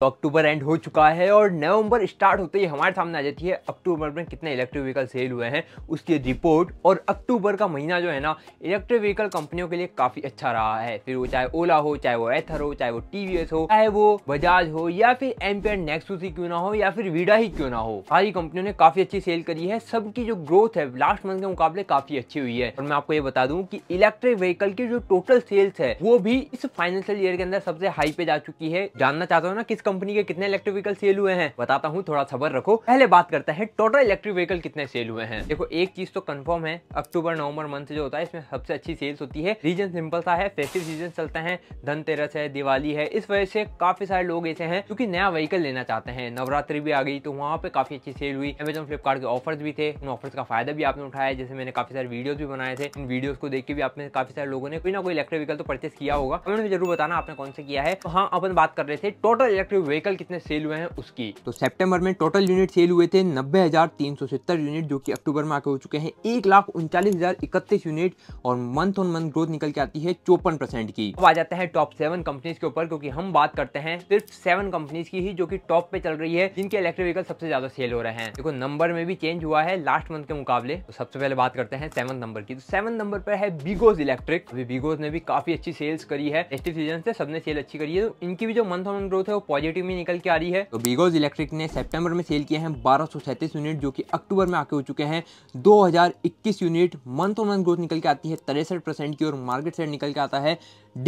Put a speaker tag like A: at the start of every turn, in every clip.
A: तो October and हो चुका है और नवंबर स्टार्ट होते ही हमारे सामने आ जाती है अक्टूबर में कितने इलेक्ट्रिक व्हीकल सेल हुए हैं उसकी रिपोर्ट और अक्टूबर का महीना जो है ना इलेक्ट्रिक व्हीकल कंपनियों के लिए काफ़ी अच्छा रहा है फिर वो चाहे ओला हो चाहे वो एथर हो चाहे वो टीवीएस हो चाहे वो बजाज हो या फिर एम पी नेक्सूस ही क्यों ना हो या फिर वीडा ही क्यों ना हो सारी कंपनियों ने काफ़ी अच्छी सेल करी है सबकी जो ग्रोथ है लास्ट मंथ के मुकाबले काफ़ी अच्छी हुई है और मैं आपको ये बता दूँ की इलेक्ट्रिक व्हीकल की जो टोटल सेल्स है वो भी इस फाइनेंशियल ईयर के अंदर सबसे हाई पे जा चुकी है जानना चाहता हूँ ना किस कंपनी के कितने इलेक्ट्रिक व्हीकल सेल हुए हैं बताता हूँ थोड़ा सबर रखो पहले बात करते हैं टोटल इलेक्ट्रिक व्हीकल कितने सेल हुए हैं देखो एक चीज तो कंफर्म है अक्टूबर नवंबर मंथ जो होता है इसमें सबसे अच्छी सेल्स होती है रीजन सिंपल सा है फेस्टिव सीजन चलते हैं धनतेरस है दिवाली है इस वजह से काफी सारे लोग ऐसे हैं जो नया व्हीकल लेना चाहते हैं नवरात्रि भी आ गई तो वहाँ पे काफी अच्छी सेल हुई अमेजोन फ्लिपकार्ट के ऑफर्स भी थे उन ऑफर्स का फायदा भी आपने उठाया जैसे मैंने काफी सारे वीडियोस भी बनाए थे उन वीडियोस को देख के भी आपने काफी सारे लोगों ने कोई ना कोई इलेक्ट्रिक व्हीकल तो परचेस किया होगा कमेंट में जरूर बताना आपने कौन से किया है तो हाँ अपन बात कर रहे थे टोटल इलेक्ट्रिक जो व्हीकल कितने सेल हुए हैं उसकी तो सेप्टेम्बर में टोटल यूनिट सेल हुए थे नब्बे यूनिट जो की अक्टूबर में आके हो चुके हैं एक यूनिट और मंथ ऑन मंथ ग्रोथ निकल के आती है चौपन परसेंट की अब आ जाते हैं टॉप सेवन कंपनीज के ऊपर क्योंकि हम बात करते हैं सिर्फ सेवन कंपनीज की ही जो कि टॉप पे चल रही है जिनके इलेक्ट्रिक व्हीकल सबसे ज्यादा सेल हो रहे हैं देखो नंबर में भी चेंज हुआ है लास्ट मंथ के मुकाबले तो सबसे पहले बात करते हैं सेवन नंबर की तो सेवन नंबर पर है बिगोज इलेक्ट्रिक अभी बिगोज ने भी काफी अच्छी सेल्स करी है सबने सेल अच्छी करी है तो इनकी भी जो मंथ ऑन मंथ ग्रोथ है वो पॉजिटिव पॉजिटिव में निकल के आ रही है तो बीगोज इलेक्ट्रिक ने सेप्टेम्बर में सेल किया है बारह यूनिट जो कि अक्टूबर में आके हो चुके हैं 2021 unit month on month growth निकल के आती है तिरसठ परसेंट की और मार्केट शेयर निकल के आता है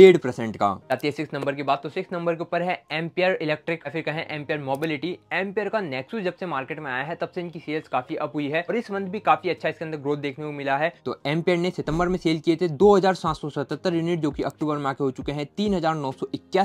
A: डेढ़ परसेंट का आती है सिक्स नंबर की बात तो सिक्स नंबर के ऊपर है एम्पियर इलेक्ट्रिक फिर कहें एम्पियर मोबिलिटी एम्पियर का नेक्सू जब से मार्केट में आया है तब से इनकी सेल्स काफी अप हुई है और इस मंथ भी काफी अच्छा इसके अंदर ग्रोथ देखने को मिला है तो एम्पियर ने सितंबर में सेल किए थे दो यूनिट जो कि अक्टूबर में आके हो चुके हैं तीन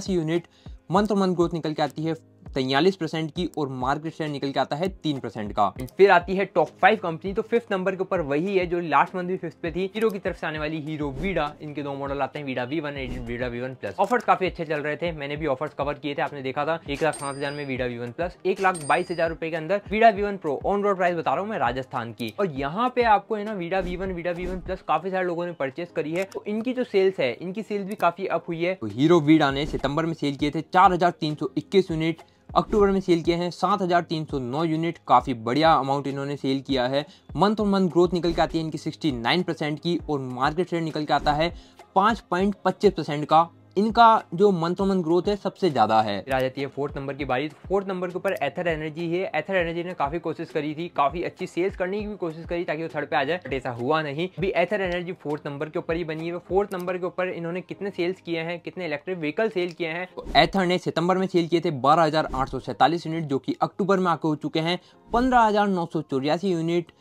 A: यूनिट मंथ और मंथ ग्रोथ निकल के आती है तैयलीस परसेंट की और मार्केट शेयर निकल के आता है तीन परसेंट का फिर आती है टॉप फाइव कंपनी तो फिफ्थ नंबर के ऊपर वही है जो लास्ट मंथ भी फिफ्थ पे थी हीरो की तरफ से आने वाली हीरो वीडा इनके दो मॉडल आते हैं Vida V one Vida V one plus offer काफी अच्छे चल रहे थे मैंने भी ऑफर्स कवर किए थे आपने देखा था एक लाख सात हजार में वीडा वी वन प्लस एक लाख बाईस हजार रुपए के अंदर Vida V one pro on road price बता रहा हूँ मैं राजस्थान की और यहाँ पे आपको है ना Vida V one Vida V one plus काफी सारे लोगों ने परचेस करी है तो इनकी जो सेल्स है इनकी सेल्स भी काफी अप हुई है तो हीरो वीडा ने सितंबर में सेल किए थे चार यूनिट अक्टूबर में सेल किए हैं 7,309 यूनिट काफ़ी बढ़िया अमाउंट इन्होंने सेल किया है मंथ और मंथ ग्रोथ निकल के आती है इनकी 69 परसेंट की और मार्केट शेयर निकल के आता है पाँच पॉइंट पच्चीस परसेंट का इनका जो मंथ ऑन मंथ ग्रोथ है सबसे ज़्यादा है आ जाती है फोर्थ नंबर की बारी फोर्थ नंबर के ऊपर एथर एनर्जी है एथर एनर्जी ने काफ़ी कोशिश करी थी काफ़ी अच्छी सेल्स करने की भी कोशिश करी ताकि वो थर्ड पे आ जाए बट ऐसा हुआ नहीं अभी एथर एनर्जी फोर्थ नंबर के ऊपर ही बनी है फोर्थ तो नंबर के ऊपर इन्होंने कितने सेल्स किए हैं कितने इलेक्ट्रिक व्हीकल सेल किए हैं तो एथर ने सितंबर में सेल किए थे बारह यूनिट जो की अक्टूबर में आके हो चुके हैं पंद्रह यूनिट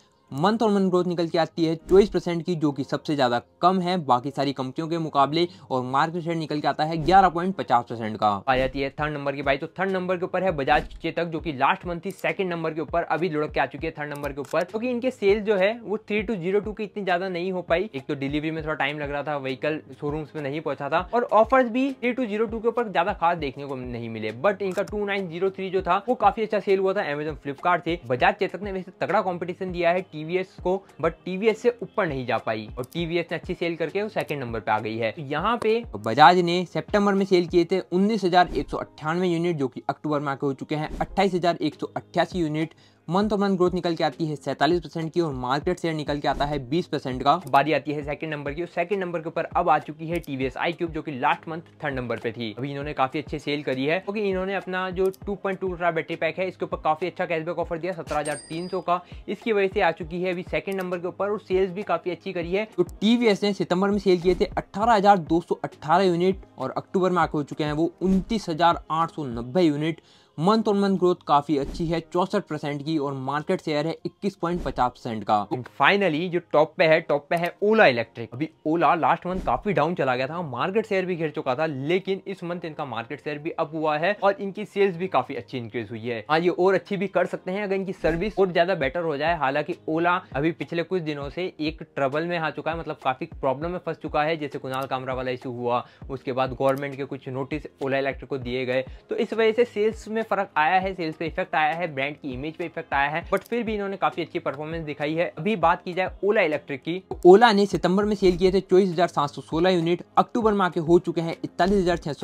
A: मंथ और मंथ ग्रोथ निकल के आती है चौबीस परसेंट की जो कि सबसे ज़्यादा कम है बाकी सारी कंपनियों के मुकाबले और मार्केट शेयर निकल के आता है ग्यारह पॉइंट पचास परसेंट का आ जाती है थर्ड नंबर की बाई तो थर्ड नंबर के ऊपर है बजाज चेतक जो कि लास्ट मंथ थी सेकंड नंबर के ऊपर अभी लुढ़क के आ चुकी है थर्ड नंबर के ऊपर क्योंकि इनके सेल जो है वो थ्री टू जीरो टू की इतनी ज्यादा नहीं हो पाई एक तो डिलीवरी में थोड़ा टाइम लग रहा था व्हीकल शोरूम्स में नहीं पहुंचा था और ऑफर्स भी थ्री टू जीरो टू के ऊपर ज्यादा खास देखने को नहीं मिले बट इनका टू नाइन जीरो थ्री जो था वो काफी अच्छा सेल हुआ था एमेजोन फ्लिपकार्ट से बजाज चेतक ने वैसे तगड़ा कॉम्पिटिशन दिया है टीवी टीवीएस को बट टीवीएस से ऊपर नहीं जा पाई और टीवीएस ने अच्छी सेल करके वो सेकंड नंबर पे आ गई है तो यहाँ पे बजाज तो ने सितंबर में सेल किए थे उन्नीस यूनिट जो कि अक्टूबर में आके हो चुके हैं अट्ठाईस unit month of month growth निकल के आती है सैंतालीस परसेंट की और मार्केट शेयर निकल के आता है बीस परसेंट का बारी आती है सेकंड नंबर की सेकंड नंबर के ऊपर अब आ चुकी है टीवीएस आई क्यूब जो कि लास्ट मंथ थर्ड नंबर पे थी अभी इन्होंने काफी अच्छे सेल करी है क्योंकि तो इन्होंने अपना जो two point two battery pack है इसके ऊपर काफी अच्छा कैशबैक ऑफर दिया सत्रह हजार तीन सौ का इसकी वजह से आ चुकी है अभी सेकंड नंबर के ऊपर और सेल्स भी काफी अच्छी करी है तो टीवीएस ने सितंबर में सेल किए थे अठारह यूनिट और अक्टूबर में आके हो चुके हैं वो उनतीस unit month on month growth काफी अच्छी है चौसठ परसेंट की और मार्केट शेयर है इक्कीस पॉइंट पचास परसेंट का फाइनली जो टॉप पे है टॉप पे है ओला इलेक्ट्रिक अभी ओला लास्ट मंथ काफी डाउन चला गया था मार्केट शेयर भी घिर चुका था लेकिन इस मंथ इनका मार्केट शेयर भी अप हुआ है और इनकी सेल्स भी काफी अच्छी इंक्रीज हुई है हाँ ये और अच्छी भी कर सकते हैं अगर इनकी सर्विस और ज्यादा बेटर हो जाए हालांकि ओला अभी पिछले कुछ दिनों से एक ट्रबल में आ चुका है मतलब काफी प्रॉब्लम में फंस चुका है जैसे कुनाल कामरा वाला इशू हुआ उसके बाद गवर्नमेंट के कुछ नोटिस ओला इलेक्ट्रिक को दिए गए तो इस वजह से सेल्स में में फर्क आया है सेल्स पे इफेक्ट आया है ब्रांड की इमेज पे इफेक्ट आया है बट फिर भी इन्होंने काफी अच्छी परफॉर्मेंस दिखाई है अभी बात की जाए ओला इलेक्ट्रिक की ओला तो ने सितंबर में सेल किए थे चौबीस यूनिट अक्टूबर में आके हो चुके हैं इकतालीस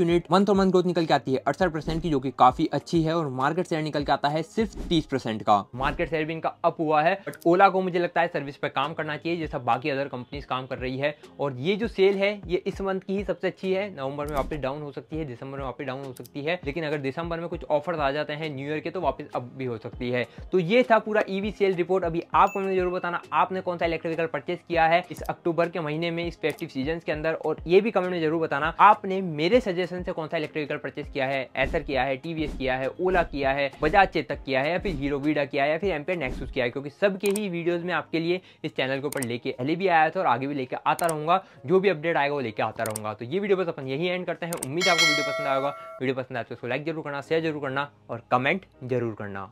A: यूनिट मंथ और मंथ ग्रोथ निकल के आती है अड़सठ की जो की काफी अच्छी है और मार्केट शेयर निकल के आता है सिर्फ तीस का मार्केट शेयर भी इनका अप हुआ है बट ओला को मुझे लगता है सर्विस पे काम करना चाहिए जैसा बाकी अदर कंपनीज काम कर रही है और ये जो सेल है ये इस मंथ की ही सबसे अच्छी है नवंबर में वापस डाउन हो सकती है दिसंबर में वापस डाउन हो सकती है लेकिन अगर दिसंबर में कुछ ऑफर्स आ जाते हैं न्यू ईयर के तो वापस अब भी हो सकती है तो ये था पूरा ईवी सेल रिपोर्ट अभी आपको मुझे जरूर बताना आपने कौन सा इलेक्ट्रिक व्हीकल परचेस किया है इस अक्टूबर के महीने में इस फेस्टिव सीजन के अंदर और ये भी कमेंट में जरूर बताना आपने मेरे सजेशन से कौन सा इलेक्ट्रिक व्हीकल परचेस किया है एसर किया है टीवीएस किया है ओला किया है बजाज चेतक किया है या फिर हीरो वीडा किया है या फिर एम्पेयर नेक्सूस किया है क्योंकि सबके ही वीडियोज में आपके लिए इस चैनल के ऊपर लेके पहले भी आया था और आगे भी लेके आता रहूंगा जो भी अपडेट आएगा वो लेके आता रहूंगा तो ये वीडियो बस अपन यही एंड करते हैं उम्मीद आपको वीडियो पसंद आएगा वीडियो पसंद आए तो उसको लाइक जरूर करना शेयर जरूर करना और कमेंट जरूर करना